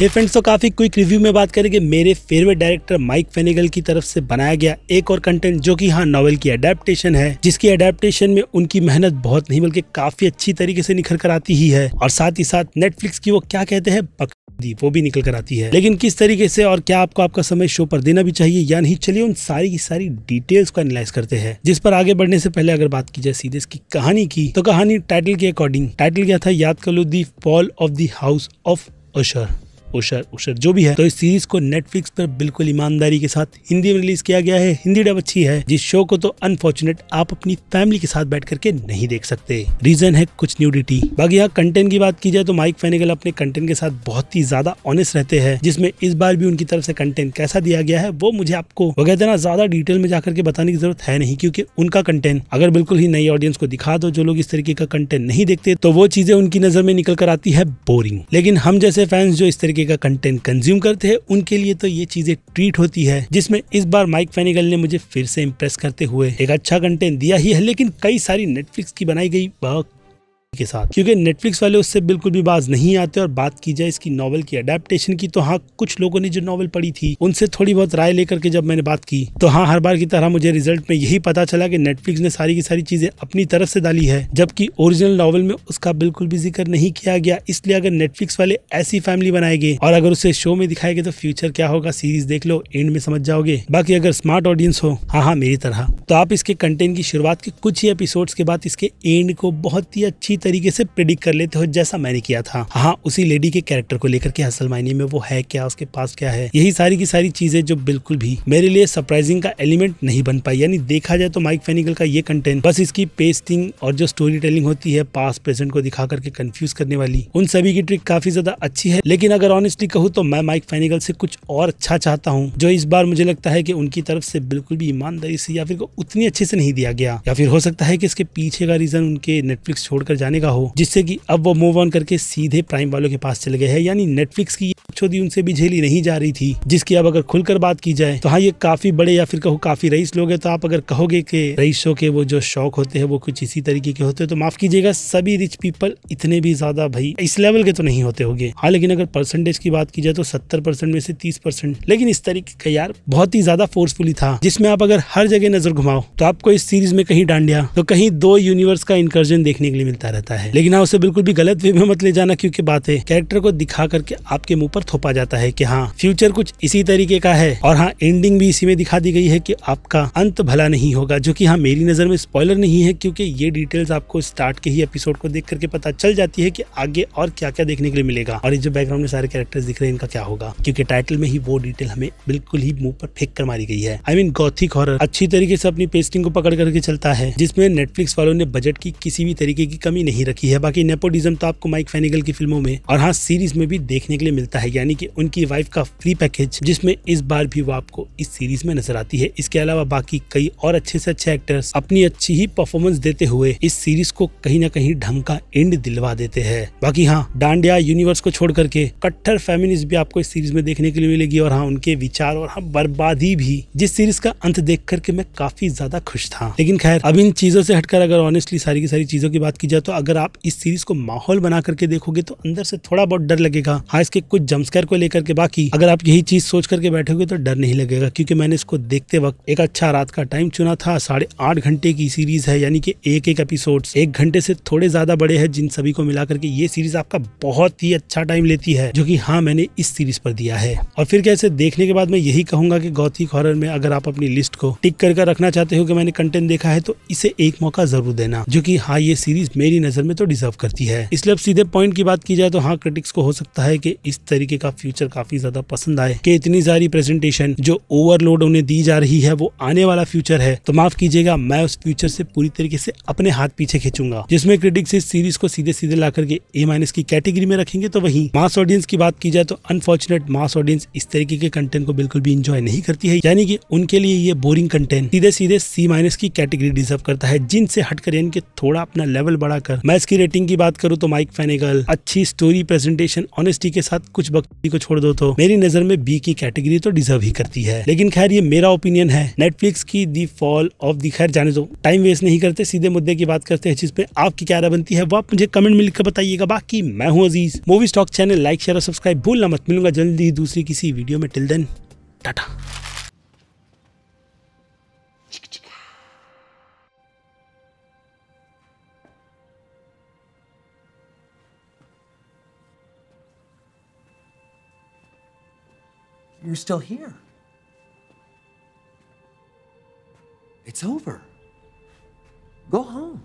थे फ्रेंड्स तो काफ़ी क्विक रिव्यू में बात करेंगे मेरे फेवरेट डायरेक्टर माइक फेनेगल की तरफ से बनाया गया एक और कंटेंट जो कि हाँ नॉवल की अडेप्टेशन है जिसकी अडेप्टेशन में उनकी मेहनत बहुत नहीं बल्कि काफी अच्छी तरीके से निखर कर आती ही है और साथ ही साथ नेटफ्लिक्स की वो क्या कहते हैं दी वो भी निकल कर आती है लेकिन किस तरीके से और क्या आपको आपका समय शो पर देना भी चाहिए या नहीं चलिए उन सारी की सारी डिटेल्स को एनालाइज करते हैं जिस पर आगे बढ़ने से पहले अगर बात की जाए सीधे की कहानी की तो कहानी टाइटल के अकॉर्डिंग टाइटल क्या था याद कर लो the fall of the house of Usher Usher Usher जो भी है तो इस सीरीज को नेटफ्लिक्स पर बिल्कुल ईमानदारी के साथ हिंदी में रिलीज किया गया है हिंदी डब अच्छी है जिस शो को तो अनफॉर्चुनेट आप अपनी फैमिली के साथ बैठ करके नहीं देख सकते रीजन है कुछ न्यूडिटी बाकी यहाँ कंटेंट की बात की जाए तो माइक फेनेगल अपने कंटेंट के साथ बहुत ही ज्यादा ऑनेस्ट रहते हैं जिसमें इस बार भी उनकी तरफ से कंटेंट कैसा दिया गया है वो मुझे आपको वगैरह ना ज्यादा डिटेल में जाकर के बताने की जरूरत है नहीं क्योंकि उनका कंटेंट अगर बिल्कुल ही नई ऑडियंस को दिखा दो जो लोग इस तरीके का कंटेंट नहीं देखते तो वो चीजें उनकी नजर में निकल कर आती है बोरिंग लेकिन हम जैसे फैंस जो इस तरीके तरीके का कंटेंट कंज्यूम करते हैं उनके लिए तो ये चीजें ट्रीट होती है जिसमें इस बार माइक फेनिगल ने मुझे फिर से इम्प्रेस करते हुए एक अच्छा कंटेंट दिया ही है लेकिन कई सारी नेटफ्लिक्स की बनाई गई के साथ क्योंकि नेटफ्लिक्स वाले उससे बिल्कुल भी बाज नहीं आते और बात की जाए इसकी नॉवल की अडेप्टेशन की तो हाँ कुछ लोगों ने जो नॉवल पढ़ी थी उनसे थोड़ी बहुत राय लेकर के जब मैंने बात की तो हाँ हर बार की तरह मुझे रिजल्ट में यही पता चला कि नेटफ्लिक्स ने सारी की सारी चीजें अपनी तरफ से डाली है जबकि ओरिजिनल नॉवल में उसका बिल्कुल भी जिक्र नहीं किया गया इसलिए अगर नेटफ्लिक्स वाले ऐसी फैमिली बनाएंगे और अगर उसे शो में दिखाएंगे तो फ्यूचर क्या होगा सीरीज देख लो एंड में समझ जाओगे बाकी अगर स्मार्ट ऑडियंस हो हाँ हाँ मेरी तरह तो आप इसके कंटेंट की शुरुआत के कुछ ही एपिसोड के बाद इसके एंड को बहुत ही अच्छी तरीके से प्रिडिक्ट कर लेते हो जैसा मैंने किया था हाँ उसी लेडी के कैरेक्टर को लेकर के असल मायने में वो है क्या उसके पास क्या है यही सारी की सारी चीजें जो बिल्कुल भी मेरे लिए सरप्राइजिंग का एलिमेंट नहीं बन पाई यानी देखा जाए तो माइक फेनिकल का ये कंटेंट बस इसकी पेस्टिंग और जो स्टोरी टेलिंग होती है पास प्रेजेंट को दिखा करके कंफ्यूज करने वाली उन सभी की ट्रिक काफी ज्यादा अच्छी है लेकिन अगर ऑनेस्टली कहूँ तो मैं माइक फेनिकल से कुछ और अच्छा चाहता हूँ जो इस बार मुझे लगता है की उनकी तरफ से बिल्कुल भी ईमानदारी से या फिर उतनी अच्छे से नहीं दिया गया या फिर हो सकता है की इसके पीछे का रीजन उनके नेटफ्लिक्स छोड़कर जाने बनाने का हो जिससे कि अब वो मूव ऑन करके सीधे प्राइम वालों के पास चले गए हैं यानी नेटफ्लिक्स की छोदी उनसे भी झेली नहीं जा रही थी जिसकी अब अगर खुलकर बात की जाए तो हाँ ये काफी बड़े या फिर कहो काफी रईस लोग हैं तो आप अगर कहोगे कि रईसों के वो जो शौक होते हैं वो कुछ इसी तरीके के होते हैं तो माफ कीजिएगा सभी रिच पीपल इतने भी ज्यादा भाई इस लेवल के तो नहीं होते होंगे हाँ लेकिन अगर परसेंटेज की बात की जाए तो सत्तर परसेंट में से तीस परसेंट लेकिन इस तरीके का यार बहुत ही ज्यादा फोर्सफुली था जिसमें आप अगर हर जगह नजर घुमाओ तो आपको इस सीरीज में कहीं डांडिया तो कहीं दो यूनिवर्स का इंकर्जन देखने के लिए मिलता रहता जाता है लेकिन उसे बिल्कुल भी गलत वे में मत ले जाना क्योंकि बात है कैरेक्टर को दिखा करके आपके मुंह पर थोपा जाता है की हाँ फ्यूचर कुछ इसी तरीके का है और हाँ एंडिंग भी इसी में दिखा दी गई है की आपका अंत भला नहीं होगा जो की हाँ मेरी नजर में स्पॉयलर नहीं है क्योंकि ये डिटेल्स आपको स्टार्ट के ही एपिसोड को देख करके पता चल जाती है की आगे और क्या क्या देखने के लिए मिलेगा और जो बैकग्राउंड में सारे कैरेक्टर्स दिख रहे हैं इनका क्या होगा क्योंकि टाइटल में ही वो डिटेल हमें बिल्कुल ही मुंह पर फेंक कर मारी गई है आई मीन गौथिक हॉरर अच्छी तरीके से अपनी पेस्टिंग को पकड़ करके चलता है जिसमें नेटफ्लिक्स वालों ने बजट की किसी भी तरीके की कमी नहीं नहीं रखी है बाकी नेपोटिज्म तो आपको माइक फेनिगल की फिल्मों में और हाँ सीरीज में भी देखने के लिए मिलता है यानी कि उनकी वाइफ का फ्री पैकेज जिसमें इस बार भी वो आपको इस सीरीज में नजर आती है इसके अलावा बाकी कई और अच्छे से अच्छे एक्टर्स अपनी अच्छी ही परफॉर्मेंस देते हुए इस सीरीज को कहीं ना कहीं ढंग का एंड दिलवा देते हैं बाकी हाँ डांडिया यूनिवर्स को छोड़ करके कट्टर फेमिनिस भी आपको इस सीरीज में देखने के लिए मिलेगी और हाँ उनके विचार और हाँ बर्बादी भी जिस सीरीज का अंत देख करके मैं काफी ज्यादा खुश था लेकिन खैर अब इन चीजों से हटकर अगर ऑनेस्टली सारी की सारी चीजों की बात की जाए तो अगर आप इस सीरीज को माहौल बना करके देखोगे तो अंदर से थोड़ा बहुत डर लगेगा हाँ इसके कुछ जम्पस्केयर को लेकर के बाकी अगर आप यही चीज सोच करके बैठोगे तो डर नहीं लगेगा क्योंकि मैंने इसको देखते वक्त एक अच्छा रात का टाइम चुना था साढ़े आठ घंटे की सीरीज है यानी कि एक एक एपिसोड एक घंटे से थोड़े ज्यादा बड़े है जिन सभी को मिला करके ये सीरीज आपका बहुत ही अच्छा टाइम लेती है जो की हाँ मैंने इस सीरीज पर दिया है और फिर कैसे देखने के बाद मैं यही कहूंगा की गौतिक हॉरर में अगर आप अपनी लिस्ट को टिक कर रखना चाहते हो कि मैंने कंटेंट देखा है तो इसे एक मौका जरूर देना जो की हाँ ये सीरीज मेरी नज़र में तो डिजर्व करती है इसलिए अब सीधे पॉइंट की बात की जाए तो हाँ क्रिटिक्स को हो सकता है कि इस तरीके का फ्यूचर काफी ज्यादा पसंद आए कि इतनी सारी प्रेजेंटेशन जो ओवरलोड उन्हें दी जा रही है वो आने वाला फ्यूचर है तो माफ कीजिएगा मैं उस फ्यूचर से पूरी तरीके से अपने हाथ पीछे खींचूंगा जिसमें क्रिटिक्स इस सीरीज को सीधे सीधे ला करके ए माइनस की कैटेगरी में रखेंगे तो वही मास ऑडियंस की बात की जाए तो अनफॉर्चुनेट मास ऑडियंस इस तरीके के कंटेंट को बिल्कुल भी इंजॉय नहीं करती है यानी कि उनके लिए ये बोरिंग कंटेंट सीधे सीधे सी माइनस की कैटेगरी डिजर्व करता है जिनसे हटकर यानी कि थोड़ा अपना लेवल बढ़ाकर लेकर मैं इसकी रेटिंग की बात करूँ तो माइक फेनेगल अच्छी स्टोरी प्रेजेंटेशन ऑनेस्टी के साथ कुछ बक्ति को छोड़ दो तो मेरी नजर में बी की कैटेगरी तो डिजर्व ही करती है लेकिन खैर ये मेरा ओपिनियन है नेटफ्लिक्स की दी फॉल ऑफ दी खैर जाने दो टाइम वेस्ट नहीं करते सीधे मुद्दे की बात करते हैं जिसपे आपकी क्या राय बनती है वो आप मुझे कमेंट में लिखकर बताइएगा बाकी मैं हूँ Aziz movie stock channel like share और सब्सक्राइब भूलना मत मिलूंगा जल्दी ही दूसरी किसी वीडियो में till then tata you're still here. It's over. Go home.